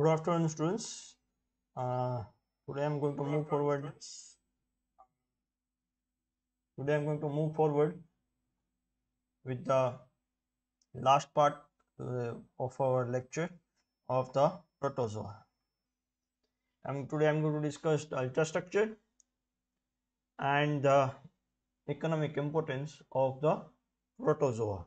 good afternoon students uh, today i'm going to good move forward students. today i'm going to move forward with the last part uh, of our lecture of the protozoa and today i'm going to discuss the ultrastructure and the economic importance of the protozoa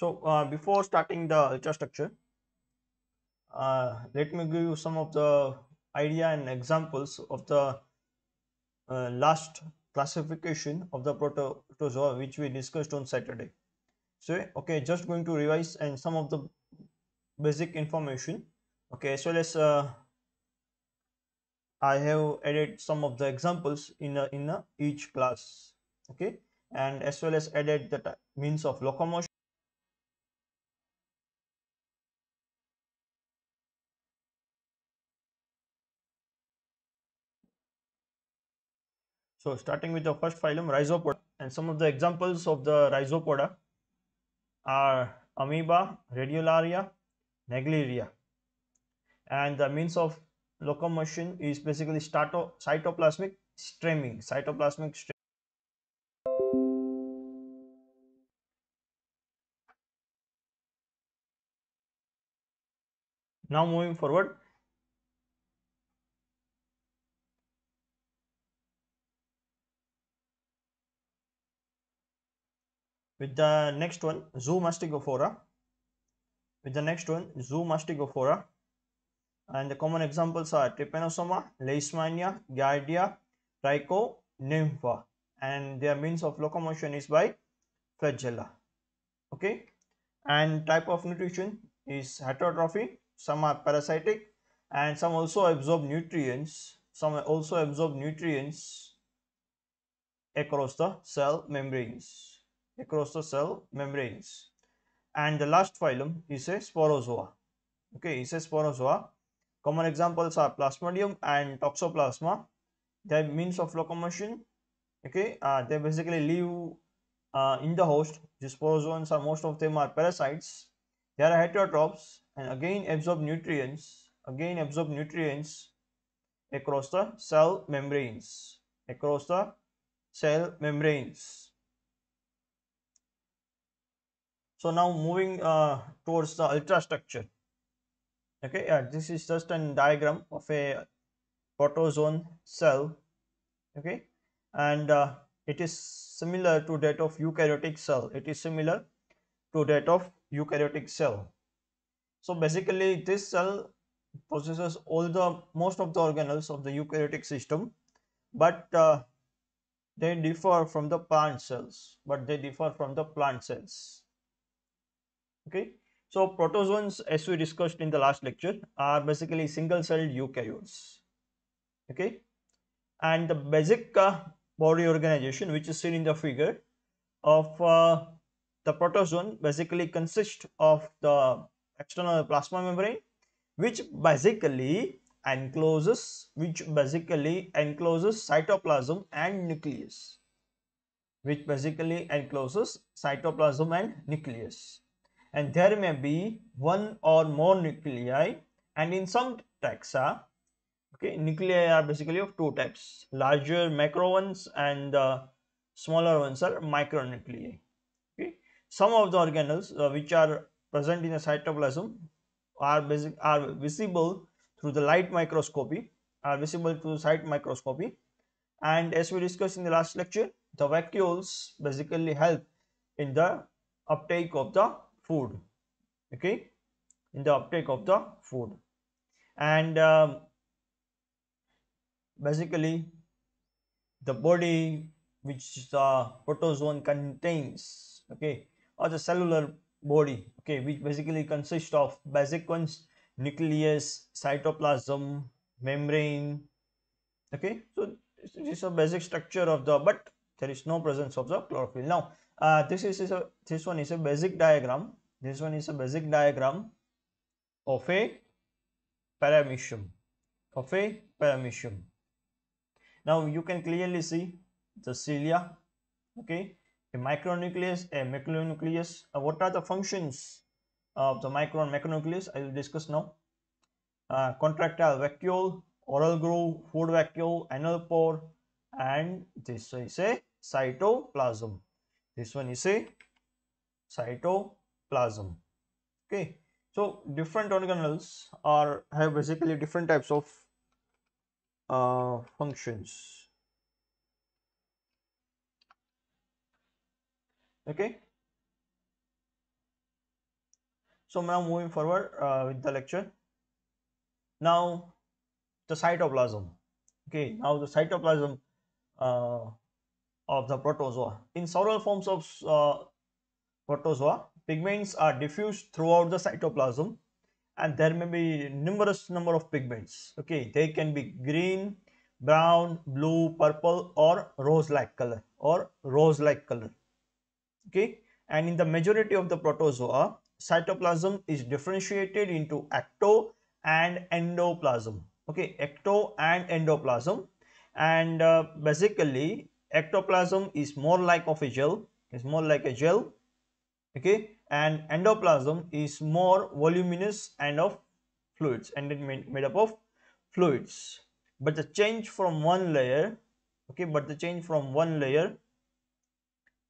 So uh, before starting the ultra structure, uh, let me give you some of the idea and examples of the uh, last classification of the protozoa which we discussed on Saturday. So okay, just going to revise and some of the basic information. Okay, so let's. Uh, I have added some of the examples in a, in a each class. Okay, and as well as added the means of locomotion So starting with the first phylum Rhizopoda and some of the examples of the Rhizopoda are amoeba, radiolaria, nagliria. And the means of locomotion is basically stato cytoplasmic streaming, cytoplasmic streaming. Now moving forward, with the next one zoomastigophora with the next one zoomastigophora and the common examples are trypanosoma leishmania giardia trichonympha and their means of locomotion is by flagella okay and type of nutrition is heterotrophy some are parasitic and some also absorb nutrients some also absorb nutrients across the cell membranes across the cell membranes. And the last phylum is a sporozoa. Okay, it's a sporozoa. Common examples are plasmodium and toxoplasma. Their means of locomotion. Okay, uh, they basically live uh, in the host. The sporozoans are most of them are parasites. They are heterotrophs and again absorb nutrients. Again absorb nutrients across the cell membranes. Across the cell membranes. so now moving uh, towards the ultra structure okay yeah this is just an diagram of a protozoan cell okay and uh, it is similar to that of eukaryotic cell it is similar to that of eukaryotic cell so basically this cell possesses all the most of the organelles of the eukaryotic system but uh, they differ from the plant cells but they differ from the plant cells okay so protozoans as we discussed in the last lecture are basically single celled eukaryotes okay and the basic uh, body organization which is seen in the figure of uh, the protozoan basically consists of the external plasma membrane which basically encloses which basically encloses cytoplasm and nucleus which basically encloses cytoplasm and nucleus and there may be one or more nuclei and in some taxa okay nuclei are basically of two types larger macro ones and uh, smaller ones are micronuclei okay some of the organelles uh, which are present in the cytoplasm are basic are visible through the light microscopy are visible through light microscopy and as we discussed in the last lecture the vacuoles basically help in the uptake of the food okay in the uptake of the food and um, basically the body which the protozoan contains okay or the cellular body okay which basically consists of basic ones nucleus cytoplasm membrane okay so this is a basic structure of the but there is no presence of the chlorophyll now uh, this is, is a this one is a basic diagram this one is a basic diagram of a paramecium of a paramecium now you can clearly see the cilia okay a micronucleus a macronucleus uh, what are the functions of the micron macronucleus i will discuss now uh, contractile vacuole oral groove food vacuole anal pore and this is a cytoplasm this one is a cytoplasm okay so different organelles are have basically different types of uh, functions okay so now moving forward uh, with the lecture now the cytoplasm okay now the cytoplasm uh, of the protozoa. In several forms of uh, protozoa, pigments are diffused throughout the cytoplasm and there may be numerous number of pigments. Okay, they can be green, brown, blue, purple or rose-like color or rose-like color. Okay, and in the majority of the protozoa, cytoplasm is differentiated into ecto and endoplasm. Okay, ecto and endoplasm and uh, basically ectoplasm is more like of a gel it's more like a gel okay and endoplasm is more voluminous and of fluids and it made, made up of fluids but the change from one layer okay but the change from one layer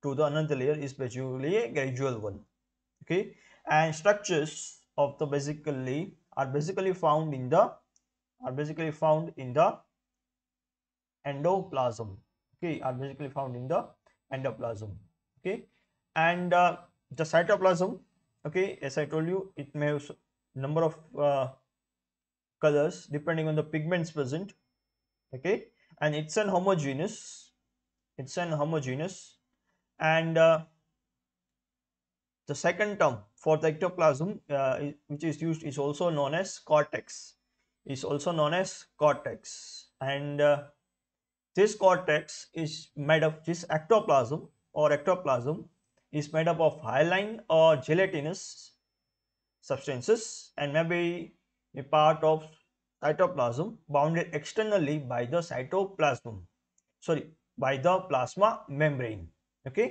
to the another layer is basically a gradual one okay and structures of the basically are basically found in the are basically found in the endoplasm okay are basically found in the endoplasm okay and uh, the cytoplasm okay as i told you it may have number of uh, colors depending on the pigments present okay and it's an homogeneous it's an homogeneous and uh, the second term for the ectoplasm uh, which is used is also known as cortex is also known as cortex and uh, this cortex is made of this ectoplasm or ectoplasm is made up of hyaline or gelatinous substances and may be a part of cytoplasm bounded externally by the cytoplasm sorry by the plasma membrane okay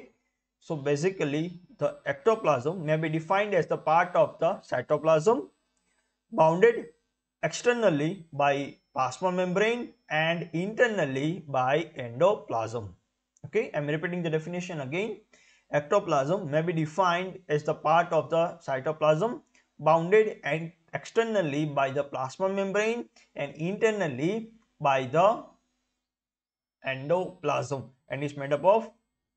so basically the ectoplasm may be defined as the part of the cytoplasm bounded externally by plasma membrane and internally by endoplasm. Okay, I'm repeating the definition again. Ectoplasm may be defined as the part of the cytoplasm bounded and externally by the plasma membrane and internally by the endoplasm and is made up of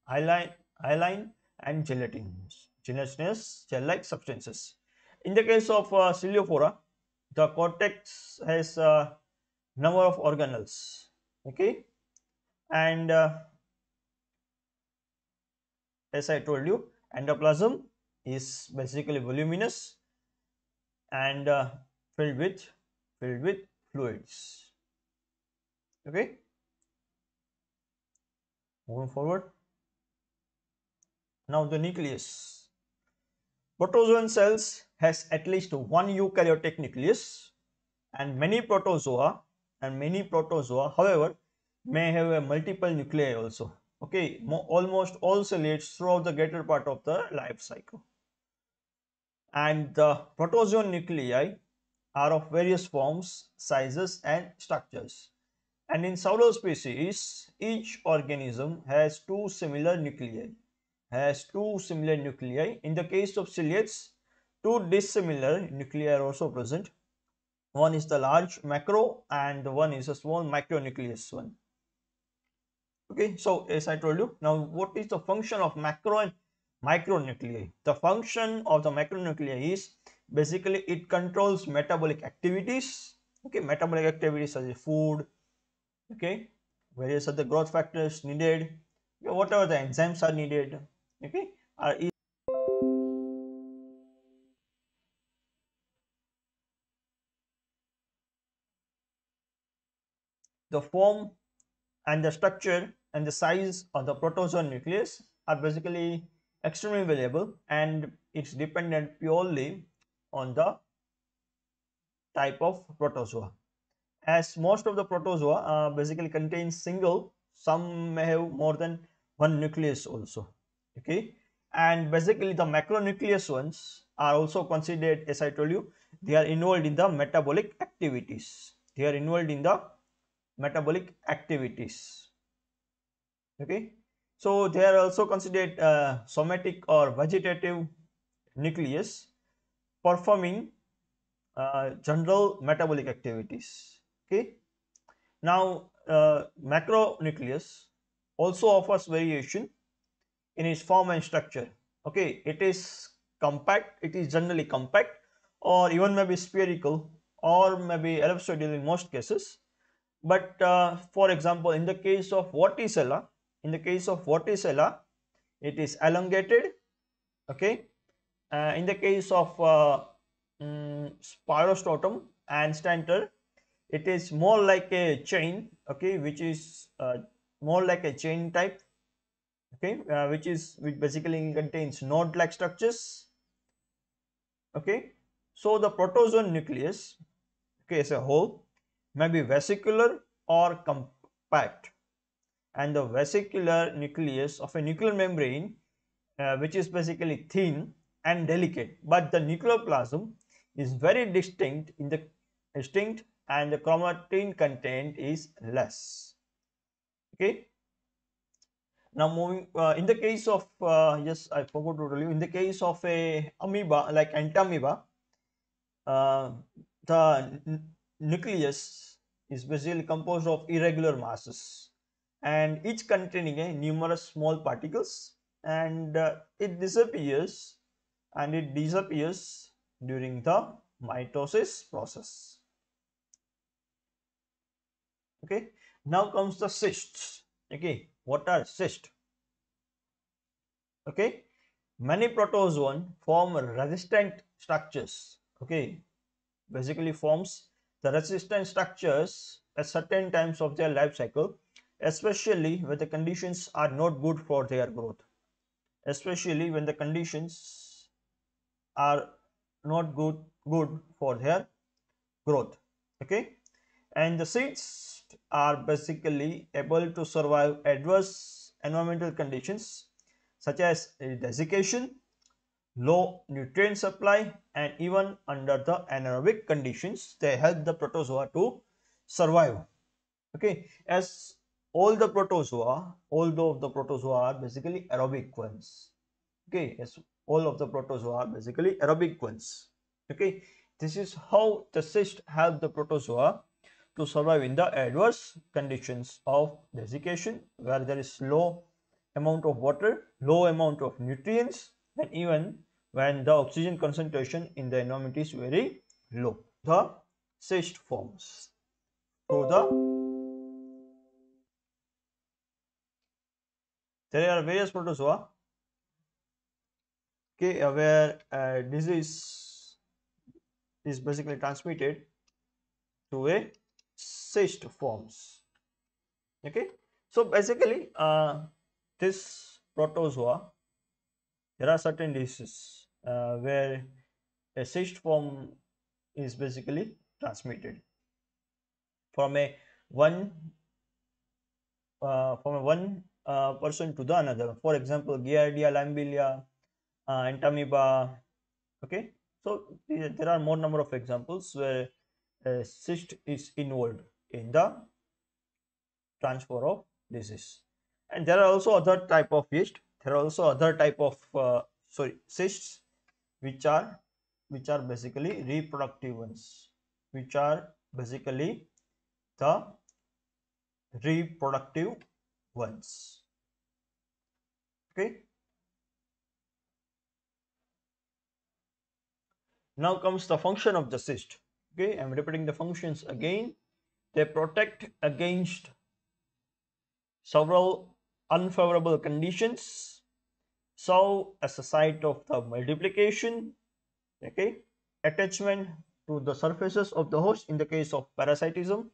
hyaline, hyaline and gelatinous, gelatinous gel-like substances. In the case of uh, Ciliophora, the cortex has uh, number of organelles okay and uh, as I told you endoplasm is basically voluminous and uh, filled with filled with fluids okay moving forward now the nucleus protozoan cells has at least one eukaryotic nucleus and many protozoa and many protozoa however may have a multiple nuclei also okay almost all ciliates throughout the greater part of the life cycle and the protozoan nuclei are of various forms sizes and structures and in several species each organism has two similar nuclei has two similar nuclei in the case of ciliates two dissimilar nuclei are also present one is the large macro and one is a small micronucleus one okay so as i told you now what is the function of macro and micronuclei the function of the macronuclei is basically it controls metabolic activities okay metabolic activities such as food okay various other growth factors needed whatever the enzymes are needed okay are the form and the structure and the size of the protozoan nucleus are basically extremely variable and it's dependent purely on the type of protozoa as most of the protozoa uh, basically contain single some may have more than one nucleus also okay and basically the macronucleus ones are also considered as i told you they are involved in the metabolic activities they are involved in the metabolic activities okay so they are also considered uh, somatic or vegetative nucleus performing uh, general metabolic activities okay now uh, macronucleus also offers variation in its form and structure okay it is compact it is generally compact or even maybe spherical or maybe ellipsoidal in most cases but uh, for example in the case of vorticella in the case of vorticella it is elongated okay uh, in the case of uh, um, mm, spirostratum and stentor, it is more like a chain okay which is uh, more like a chain type okay uh, which is which basically contains node like structures okay so the protozoan nucleus okay as a whole may be vesicular or compact and the vesicular nucleus of a nuclear membrane uh, which is basically thin and delicate but the nucleoplasm is very distinct in the distinct and the chromatin content is less okay now moving uh, in the case of uh, yes i forgot to tell you in the case of a amoeba like entamoeba uh, the nucleus is basically composed of irregular masses and each containing a numerous small particles and uh, it disappears and it disappears during the mitosis process okay now comes the cysts okay what are cysts okay many protozoan form resistant structures okay basically forms the resistant structures at certain times of their life cycle, especially when the conditions are not good for their growth. Especially when the conditions are not good good for their growth. Okay, and the seeds are basically able to survive adverse environmental conditions such as desiccation, low nutrient supply and even under the anaerobic conditions they help the protozoa to survive okay as all the protozoa although of the protozoa are basically aerobic ones okay as all of the protozoa are basically aerobic ones okay this is how the cyst help the protozoa to survive in the adverse conditions of desiccation where there is low amount of water low amount of nutrients and even when the oxygen concentration in the environment is very low the cyst forms so the there are various protozoa okay uh, where uh, disease is basically transmitted to a cyst forms okay so basically uh, this protozoa there are certain diseases uh, where a cyst form is basically transmitted from a one uh, from a one uh, person to the another for example giardia lambilia uh, entamoeba okay so there are more number of examples where a cyst is involved in the transfer of disease and there are also other type of yeast there are also other type of uh, sorry cysts which are which are basically reproductive ones which are basically the reproductive ones okay now comes the function of the cyst okay i'm repeating the functions again they protect against several unfavorable conditions so as a site of the multiplication, okay, attachment to the surfaces of the host in the case of parasitism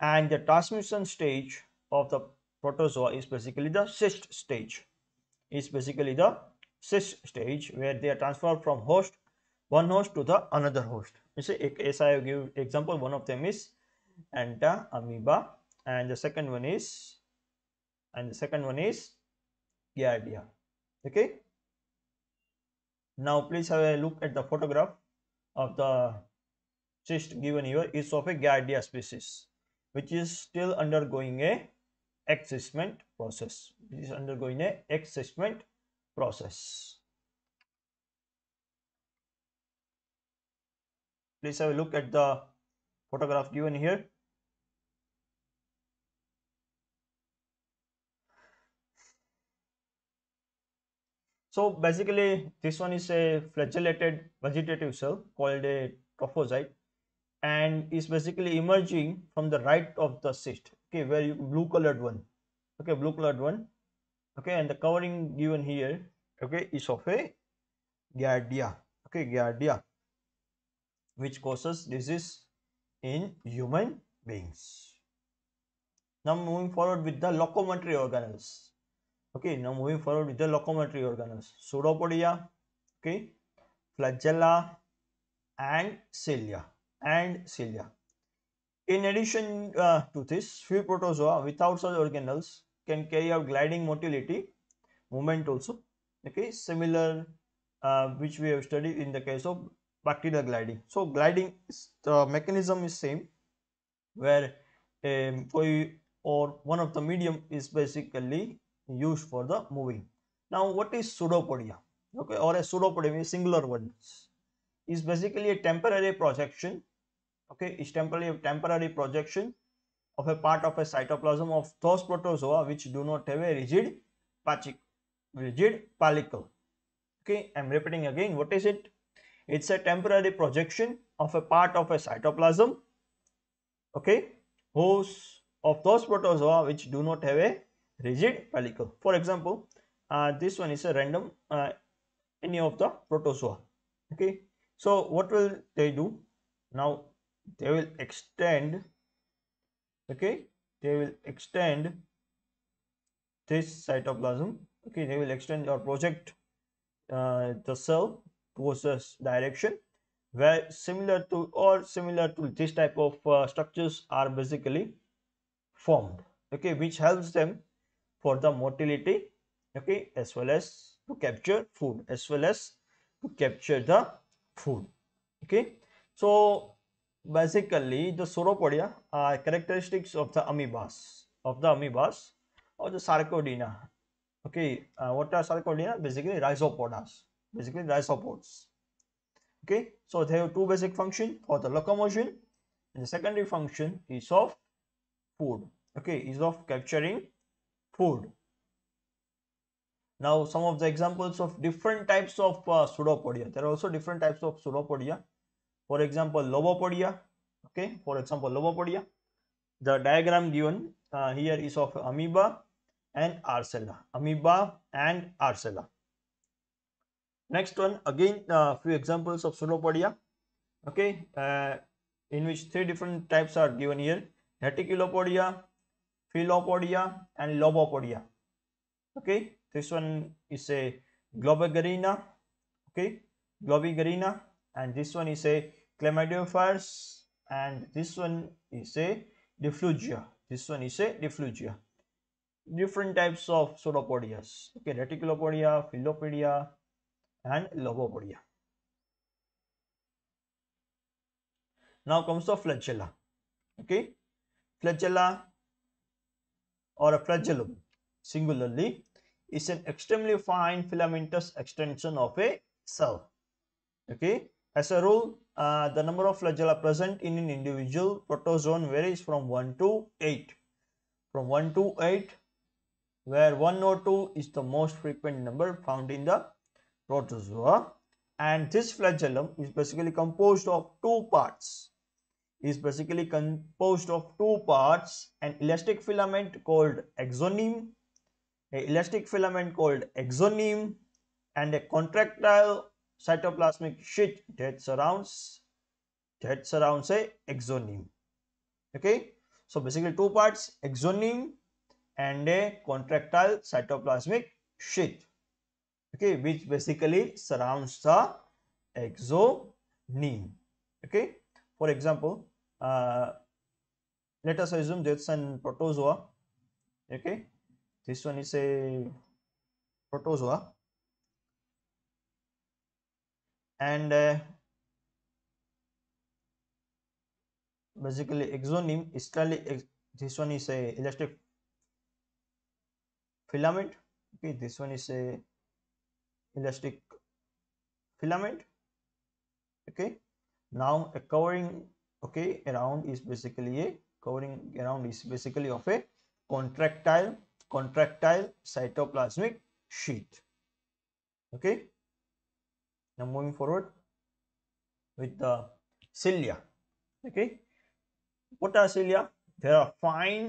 and the transmission stage of the protozoa is basically the cyst stage is basically the cyst stage where they are transferred from host one host to the another host you see as i give example one of them is anta amoeba and the second one is and the second one is giardia okay now please have a look at the photograph of the cyst given here is of a giardia species which is still undergoing a assessment process This is undergoing a assessment process please have a look at the photograph given here So basically this one is a flagellated vegetative cell called a trophozyte and is basically emerging from the right of the cyst okay where you blue colored one okay blue colored one okay and the covering given here okay is of a giardia okay giardia which causes disease in human beings now moving forward with the locomotory organelles okay now moving forward with the locomotory organelles pseudopodia okay flagella and cilia and cilia in addition uh, to this few protozoa without such organelles can carry out gliding motility movement also okay similar uh, which we have studied in the case of bacterial gliding so gliding the mechanism is same where um, or one of the medium is basically used for the moving. Now, what is pseudopodia? Okay, or a pseudopodia means singular ones is basically a temporary projection. Okay, is temporary temporary projection of a part of a cytoplasm of those protozoa which do not have a rigid pachic rigid pellicle. Okay, I'm repeating again. What is it? It's a temporary projection of a part of a cytoplasm. Okay, whose of those protozoa which do not have a rigid pellicle. For example, uh, this one is a random uh, any of the protozoa. Okay, so what will they do? Now they will extend. Okay, they will extend this cytoplasm. Okay, they will extend or project uh, the cell towards this direction where similar to or similar to this type of uh, structures are basically formed okay which helps them for the motility okay as well as to capture food as well as to capture the food okay so basically the sauropodia are characteristics of the amoebas of the amoebas or the sarcodina okay uh, what are sarcodina basically rhizopodas basically rhizopods okay so they have two basic function for the locomotion and the secondary function is of food okay is of capturing food. Now some of the examples of different types of uh, pseudopodia. There are also different types of pseudopodia. For example, lobopodia. Okay, for example, lobopodia. The diagram given uh, here is of amoeba and arcella. Amoeba and arcella. Next one, again, a uh, few examples of pseudopodia. Okay, uh, in which three different types are given here: reticulopodia, Phyllopodia and Lobopodia. Okay, this one is a Globigerina. Okay, Globigerina, and this one is a Chlamydophores, and this one is a Difflugia. This one is a Difflugia. Different types of pseudopodias. Okay, Reticulopodia, Phyllopodia, and Lobopodia. Now comes the flagella. Okay, flagella or a flagellum singularly is an extremely fine filamentous extension of a cell. Okay, as a rule, uh, the number of flagella present in an individual protozoan varies from 1 to 8. From 1 to 8, where 1 or 2 is the most frequent number found in the protozoa, and this flagellum is basically composed of two parts is basically composed of two parts an elastic filament called exonym, a elastic filament called exonym, and a contractile cytoplasmic sheet that surrounds that surrounds a exonym. okay so basically two parts exonym and a contractile cytoplasmic sheet okay which basically surrounds the exonym. okay for example, uh, let us assume that's an protozoa. Okay, this one is a protozoa, and uh, basically exonym is clearly ex this one is a elastic filament. Okay, this one is a elastic filament. Okay, now a covering okay around is basically a covering around is basically of a contractile contractile cytoplasmic sheet, okay now moving forward with the cilia okay what are cilia They are fine